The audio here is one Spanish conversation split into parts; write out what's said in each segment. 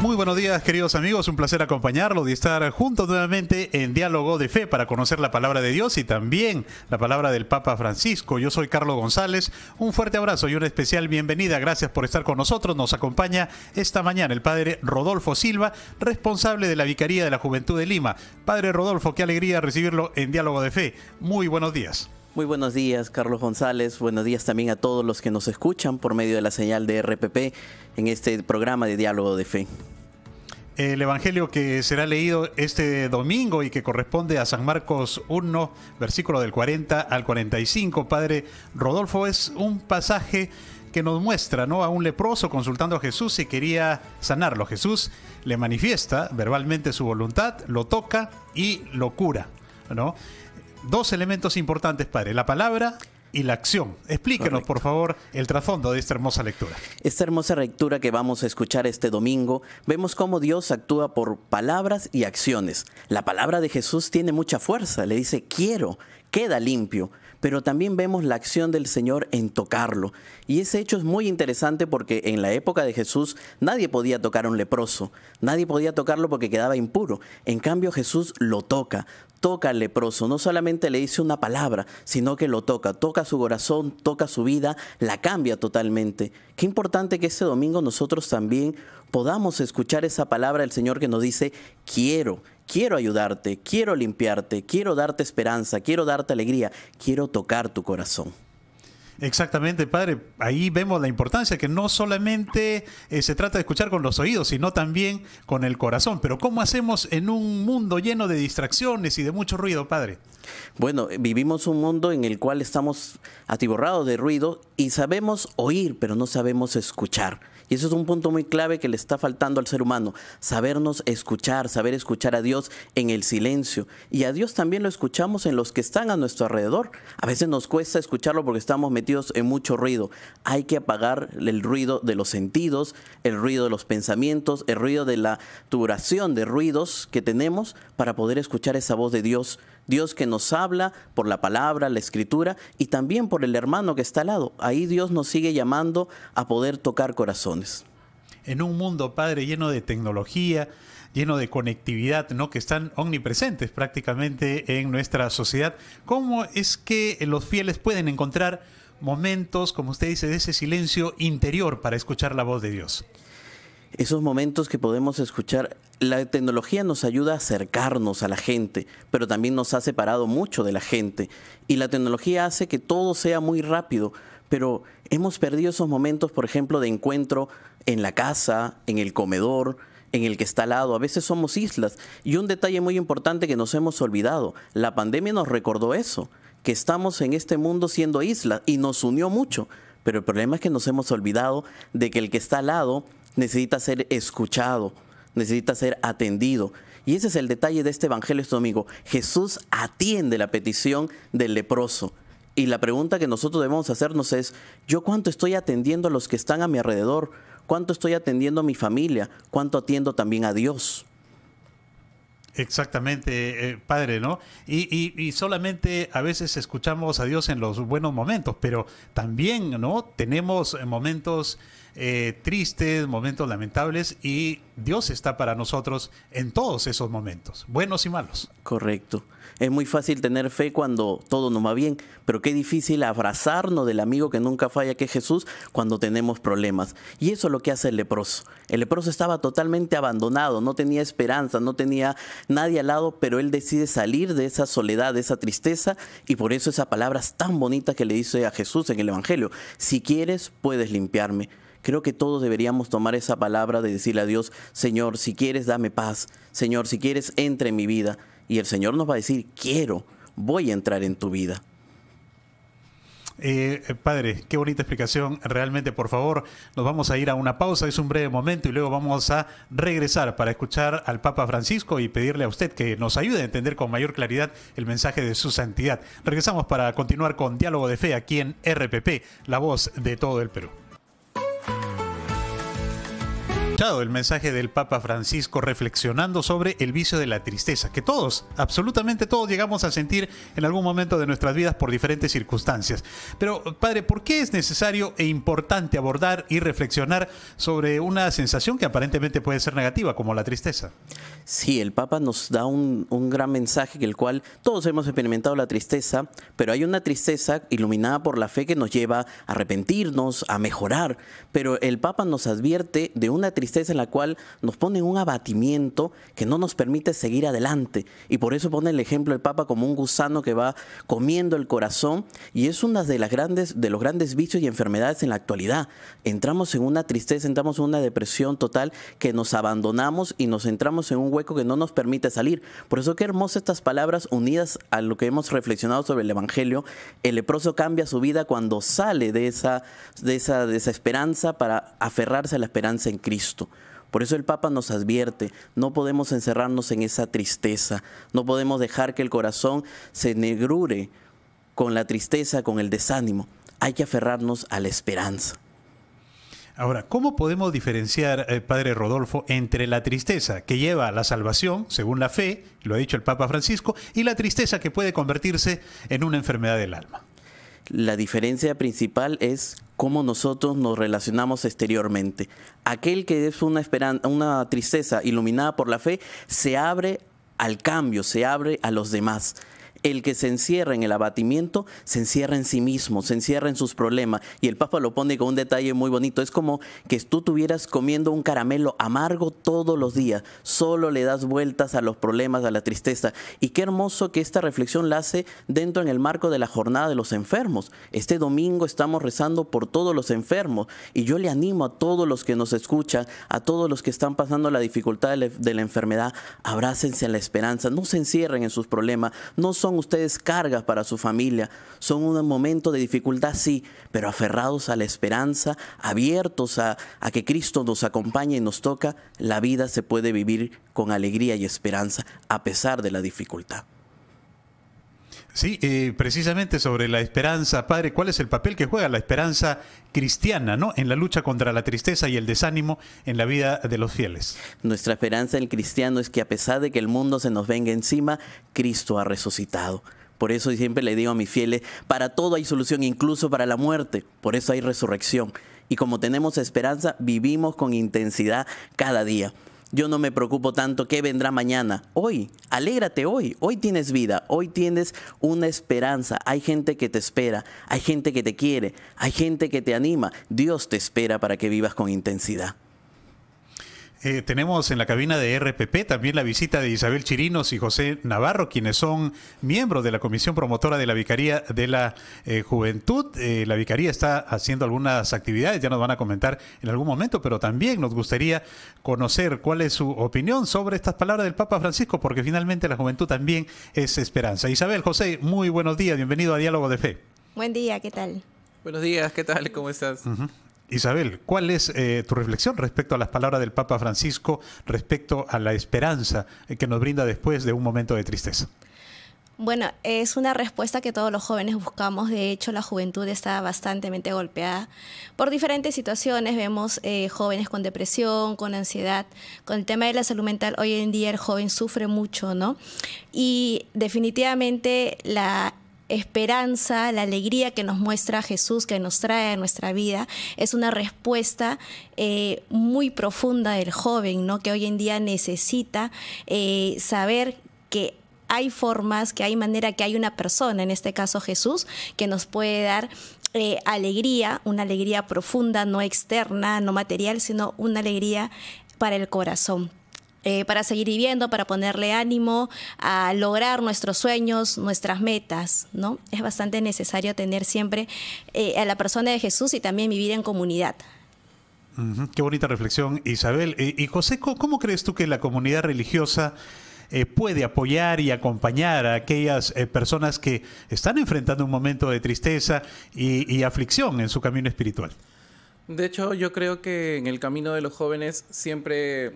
Muy buenos días, queridos amigos. Un placer acompañarlos y estar juntos nuevamente en Diálogo de Fe para conocer la palabra de Dios y también la palabra del Papa Francisco. Yo soy Carlos González. Un fuerte abrazo y una especial bienvenida. Gracias por estar con nosotros. Nos acompaña esta mañana el Padre Rodolfo Silva, responsable de la Vicaría de la Juventud de Lima. Padre Rodolfo, qué alegría recibirlo en Diálogo de Fe. Muy buenos días. Muy buenos días, Carlos González. Buenos días también a todos los que nos escuchan por medio de la señal de RPP en este programa de Diálogo de Fe. El Evangelio que será leído este domingo y que corresponde a San Marcos 1, versículo del 40 al 45, Padre Rodolfo, es un pasaje que nos muestra ¿no? a un leproso consultando a Jesús si quería sanarlo. Jesús le manifiesta verbalmente su voluntad, lo toca y lo cura. ¿no? dos elementos importantes, padre, la palabra y la acción. Explíquenos, por favor, el trasfondo de esta hermosa lectura. Esta hermosa lectura que vamos a escuchar este domingo, vemos cómo Dios actúa por palabras y acciones. La palabra de Jesús tiene mucha fuerza, le dice, quiero, queda limpio pero también vemos la acción del Señor en tocarlo. Y ese hecho es muy interesante porque en la época de Jesús nadie podía tocar a un leproso, nadie podía tocarlo porque quedaba impuro. En cambio Jesús lo toca, toca al leproso, no solamente le dice una palabra, sino que lo toca, toca su corazón, toca su vida, la cambia totalmente. Qué importante que este domingo nosotros también podamos escuchar esa palabra del Señor que nos dice, quiero quiero ayudarte, quiero limpiarte, quiero darte esperanza, quiero darte alegría, quiero tocar tu corazón. Exactamente, padre. Ahí vemos la importancia que no solamente eh, se trata de escuchar con los oídos, sino también con el corazón. Pero ¿cómo hacemos en un mundo lleno de distracciones y de mucho ruido, padre? Bueno, vivimos un mundo en el cual estamos atiborrados de ruido y sabemos oír, pero no sabemos escuchar. Y eso es un punto muy clave que le está faltando al ser humano, sabernos escuchar, saber escuchar a Dios en el silencio. Y a Dios también lo escuchamos en los que están a nuestro alrededor. A veces nos cuesta escucharlo porque estamos metidos Dios en mucho ruido. Hay que apagar el ruido de los sentidos, el ruido de los pensamientos, el ruido de la duración de ruidos que tenemos para poder escuchar esa voz de Dios. Dios que nos habla por la palabra, la escritura y también por el hermano que está al lado. Ahí Dios nos sigue llamando a poder tocar corazones. En un mundo, Padre, lleno de tecnología, lleno de conectividad, ¿no? que están omnipresentes prácticamente en nuestra sociedad. ¿Cómo es que los fieles pueden encontrar momentos, como usted dice, de ese silencio interior para escuchar la voz de Dios. Esos momentos que podemos escuchar, la tecnología nos ayuda a acercarnos a la gente, pero también nos ha separado mucho de la gente. Y la tecnología hace que todo sea muy rápido, pero hemos perdido esos momentos, por ejemplo, de encuentro en la casa, en el comedor, en el que está al lado. A veces somos islas. Y un detalle muy importante que nos hemos olvidado, la pandemia nos recordó eso que estamos en este mundo siendo islas y nos unió mucho, pero el problema es que nos hemos olvidado de que el que está al lado necesita ser escuchado, necesita ser atendido. Y ese es el detalle de este Evangelio este amigo Jesús atiende la petición del leproso. Y la pregunta que nosotros debemos hacernos es, ¿yo cuánto estoy atendiendo a los que están a mi alrededor? ¿Cuánto estoy atendiendo a mi familia? ¿Cuánto atiendo también a Dios? Exactamente, eh, Padre, ¿no? Y, y, solamente a veces escuchamos a Dios en los buenos momentos, pero también, ¿no? Tenemos momentos eh, tristes, momentos lamentables y Dios está para nosotros en todos esos momentos, buenos y malos. Correcto. Es muy fácil tener fe cuando todo nos va bien, pero qué difícil abrazarnos del amigo que nunca falla, que es Jesús, cuando tenemos problemas. Y eso es lo que hace el leproso. El leproso estaba totalmente abandonado, no tenía esperanza, no tenía nadie al lado, pero él decide salir de esa soledad, de esa tristeza, y por eso esas palabras tan bonitas que le dice a Jesús en el Evangelio, si quieres, puedes limpiarme. Creo que todos deberíamos tomar esa palabra de decirle a Dios, Señor, si quieres, dame paz. Señor, si quieres, entre en mi vida. Y el Señor nos va a decir, quiero, voy a entrar en tu vida. Eh, eh, padre, qué bonita explicación. Realmente, por favor, nos vamos a ir a una pausa, es un breve momento y luego vamos a regresar para escuchar al Papa Francisco y pedirle a usted que nos ayude a entender con mayor claridad el mensaje de su santidad. Regresamos para continuar con Diálogo de Fe aquí en RPP, la voz de todo el Perú el mensaje del Papa Francisco reflexionando sobre el vicio de la tristeza, que todos, absolutamente todos llegamos a sentir en algún momento de nuestras vidas por diferentes circunstancias. Pero, padre, ¿por qué es necesario e importante abordar y reflexionar sobre una sensación que aparentemente puede ser negativa, como la tristeza? Sí, el Papa nos da un, un gran mensaje, que el cual todos hemos experimentado la tristeza, pero hay una tristeza iluminada por la fe que nos lleva a arrepentirnos, a mejorar, pero el Papa nos advierte de una tristeza tristeza en la cual nos pone un abatimiento que no nos permite seguir adelante. Y por eso pone el ejemplo del Papa como un gusano que va comiendo el corazón y es una de las grandes, de los grandes vicios y enfermedades en la actualidad. Entramos en una tristeza, entramos en una depresión total que nos abandonamos y nos entramos en un hueco que no nos permite salir. Por eso qué hermosas estas palabras unidas a lo que hemos reflexionado sobre el Evangelio. El leproso cambia su vida cuando sale de esa, de esa, de esa esperanza para aferrarse a la esperanza en Cristo. Por eso el Papa nos advierte, no podemos encerrarnos en esa tristeza, no podemos dejar que el corazón se negrure con la tristeza, con el desánimo. Hay que aferrarnos a la esperanza. Ahora, ¿cómo podemos diferenciar, eh, Padre Rodolfo, entre la tristeza que lleva a la salvación, según la fe, lo ha dicho el Papa Francisco, y la tristeza que puede convertirse en una enfermedad del alma? La diferencia principal es cómo nosotros nos relacionamos exteriormente. Aquel que es una, una tristeza iluminada por la fe se abre al cambio, se abre a los demás el que se encierra en el abatimiento se encierra en sí mismo, se encierra en sus problemas. Y el Papa lo pone con un detalle muy bonito. Es como que tú estuvieras comiendo un caramelo amargo todos los días. Solo le das vueltas a los problemas, a la tristeza. Y qué hermoso que esta reflexión la hace dentro en el marco de la jornada de los enfermos. Este domingo estamos rezando por todos los enfermos. Y yo le animo a todos los que nos escuchan, a todos los que están pasando la dificultad de la, enfermedad, abrácense en la esperanza. No se encierren en sus problemas. No son son ustedes cargas para su familia, son un momento de dificultad, sí, pero aferrados a la esperanza, abiertos a, a que Cristo nos acompañe y nos toca, la vida se puede vivir con alegría y esperanza a pesar de la dificultad. Sí, precisamente sobre la esperanza, padre, ¿cuál es el papel que juega la esperanza cristiana ¿no? en la lucha contra la tristeza y el desánimo en la vida de los fieles? Nuestra esperanza el cristiano es que a pesar de que el mundo se nos venga encima, Cristo ha resucitado. Por eso siempre le digo a mis fieles, para todo hay solución, incluso para la muerte, por eso hay resurrección. Y como tenemos esperanza, vivimos con intensidad cada día. Yo no me preocupo tanto qué vendrá mañana. Hoy, alégrate hoy. Hoy tienes vida. Hoy tienes una esperanza. Hay gente que te espera. Hay gente que te quiere. Hay gente que te anima. Dios te espera para que vivas con intensidad. Eh, tenemos en la cabina de RPP también la visita de Isabel Chirinos y José Navarro, quienes son miembros de la Comisión Promotora de la Vicaría de la eh, Juventud. Eh, la Vicaría está haciendo algunas actividades, ya nos van a comentar en algún momento, pero también nos gustaría conocer cuál es su opinión sobre estas palabras del Papa Francisco, porque finalmente la juventud también es esperanza. Isabel, José, muy buenos días, bienvenido a Diálogo de Fe. Buen día, ¿qué tal? Buenos días, ¿qué tal? ¿Cómo estás? Isabel, ¿cuál es eh, tu reflexión respecto a las palabras del Papa Francisco, respecto a la esperanza que nos brinda después de un momento de tristeza? Bueno, es una respuesta que todos los jóvenes buscamos. De hecho, la juventud está bastante golpeada por diferentes situaciones. Vemos eh, jóvenes con depresión, con ansiedad. Con el tema de la salud mental, hoy en día el joven sufre mucho, ¿no? Y definitivamente la esperanza, la alegría que nos muestra Jesús, que nos trae a nuestra vida, es una respuesta eh, muy profunda del joven, ¿no? que hoy en día necesita eh, saber que hay formas, que hay manera, que hay una persona, en este caso Jesús, que nos puede dar eh, alegría, una alegría profunda, no externa, no material, sino una alegría para el corazón. Eh, para seguir viviendo, para ponerle ánimo a lograr nuestros sueños, nuestras metas, ¿no? Es bastante necesario tener siempre eh, a la persona de Jesús y también vivir en comunidad. Qué bonita reflexión, Isabel. Eh, y, José, ¿cómo, crees tú que la comunidad religiosa puede apoyar y acompañar a aquellas personas que están enfrentando un momento de tristeza y, aflicción en su camino espiritual? De hecho, yo creo que en el camino de los jóvenes siempre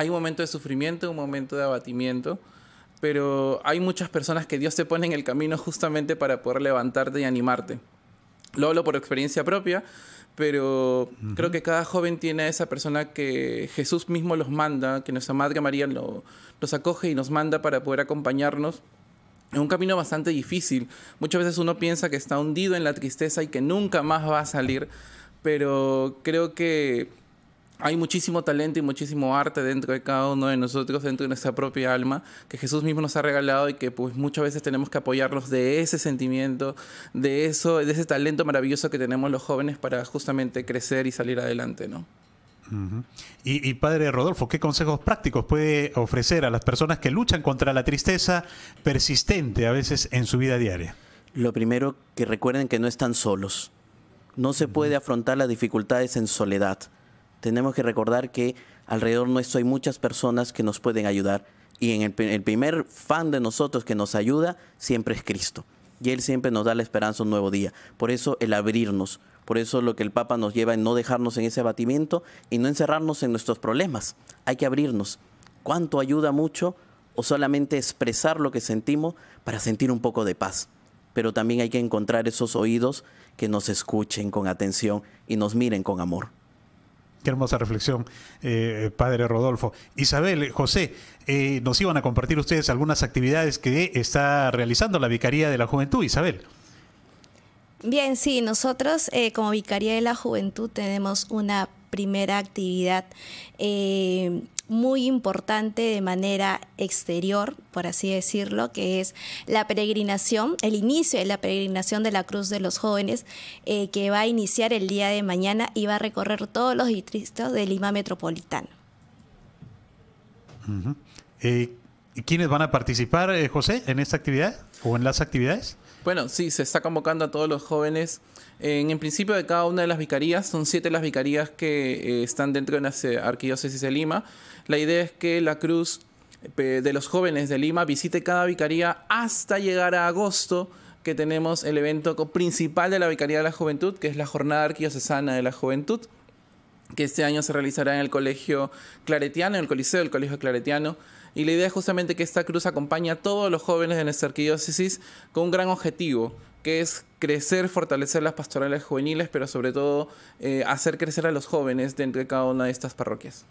hay un momento de sufrimiento, un momento de abatimiento, pero hay muchas personas que Dios te pone en el camino justamente para poder levantarte y animarte. Lo hablo por experiencia propia, pero creo que cada joven tiene a esa persona que Jesús mismo los manda, que nuestra Madre María lo, los acoge y nos manda para poder acompañarnos en un camino bastante difícil. Muchas veces uno piensa que está hundido en la tristeza y que nunca más va a salir, pero creo que hay muchísimo talento y muchísimo arte dentro de cada uno de nosotros, dentro de nuestra propia alma, que Jesús mismo nos ha regalado y que pues muchas veces tenemos que apoyarnos de ese sentimiento, de eso, de ese talento maravilloso que tenemos los jóvenes para justamente crecer y salir adelante, ¿no? y, padre Rodolfo, ¿qué consejos prácticos puede ofrecer a las personas que luchan contra la tristeza persistente a veces en su vida diaria? Lo primero, que recuerden que no están solos. No se puede afrontar las dificultades en soledad tenemos que recordar que alrededor nuestro hay muchas personas que nos pueden ayudar. Y en el, el, primer fan de nosotros que nos ayuda siempre es Cristo. Y Él siempre nos da la esperanza un nuevo día. Por eso el abrirnos. Por eso lo que el Papa nos lleva en no dejarnos en ese abatimiento y no encerrarnos en nuestros problemas. Hay que abrirnos. ¿Cuánto ayuda mucho o solamente expresar lo que sentimos para sentir un poco de paz? Pero también hay que encontrar esos oídos que nos escuchen con atención y nos miren con amor. Qué hermosa reflexión, eh, padre Rodolfo. Isabel, José, eh, nos iban a compartir ustedes algunas actividades que está realizando la Vicaría de la Juventud. Isabel. Bien, sí, nosotros eh, como Vicaría de la Juventud tenemos una primera actividad muy importante de manera exterior, por así decirlo, que es la peregrinación, el inicio de la peregrinación de la Cruz de los Jóvenes, eh, que va a iniciar el día de mañana y va a recorrer todos los distritos de Lima Metropolitano. Eh, ¿Quiénes van a participar, eh, José, en esta actividad o en las actividades? Bueno, sí, se está convocando a todos los jóvenes. Eh, en, principio de cada una de las vicarías, son siete las vicarías que eh, están dentro de la Arquidiócesis de Lima. La idea es que la cruz de los jóvenes de Lima visite cada vicaría hasta llegar a agosto, que tenemos el evento principal de la Vicaría de la Juventud, que es la Jornada Arquidiocesana de la Juventud que este año se realizará en el Colegio Claretiano, en el Coliseo del Colegio Claretiano. Y la idea es justamente que esta cruz acompañe a todos los jóvenes de nuestra arquidiócesis con un gran objetivo, que es crecer, fortalecer las pastorales juveniles, pero sobre todo eh, hacer crecer a los jóvenes dentro de cada una de estas parroquias.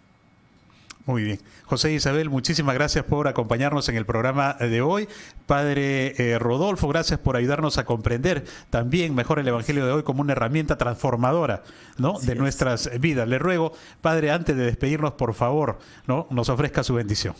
Muy bien. José Isabel, muchísimas gracias por acompañarnos en el programa de hoy. Padre eh, Rodolfo, gracias por ayudarnos a comprender también mejor el Evangelio de hoy como una herramienta transformadora de nuestras vidas. Le ruego, Padre, antes de despedirnos, por favor, nos ofrezca su bendición.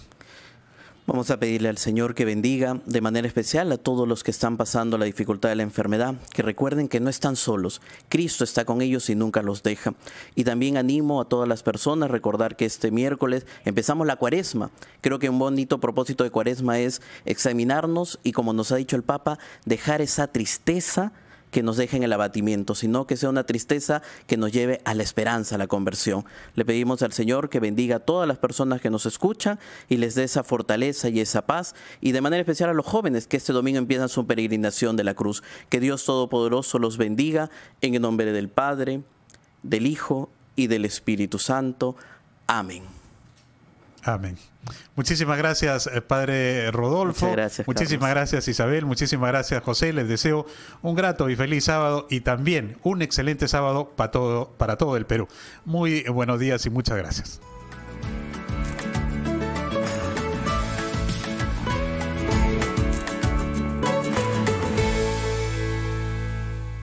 Vamos a pedirle al Señor que bendiga de manera especial a todos los que están pasando la dificultad de la enfermedad, que recuerden que no están solos, Cristo está con ellos y nunca los deja. Y también animo a todas las personas a recordar que este miércoles empezamos la cuaresma. Creo que un bonito propósito de cuaresma es examinarnos y como nos ha dicho el Papa, dejar esa tristeza, que nos dejen el abatimiento, sino que sea una tristeza que nos lleve a la esperanza, a la conversión. Le pedimos al Señor que bendiga a todas las personas que nos escuchan y les dé esa fortaleza y esa paz, y de manera especial a los jóvenes que este domingo empiezan su peregrinación de la cruz. Que Dios Todopoderoso los bendiga en el nombre del Padre, del Hijo y del Espíritu Santo. Amén. Amén. Muchísimas gracias, eh, Padre Rodolfo. muchísimas gracias, Isabel. Muchísimas gracias, José. Les deseo un grato y feliz sábado y también un excelente sábado para todo, para todo el Perú. Muy buenos días y muchas gracias.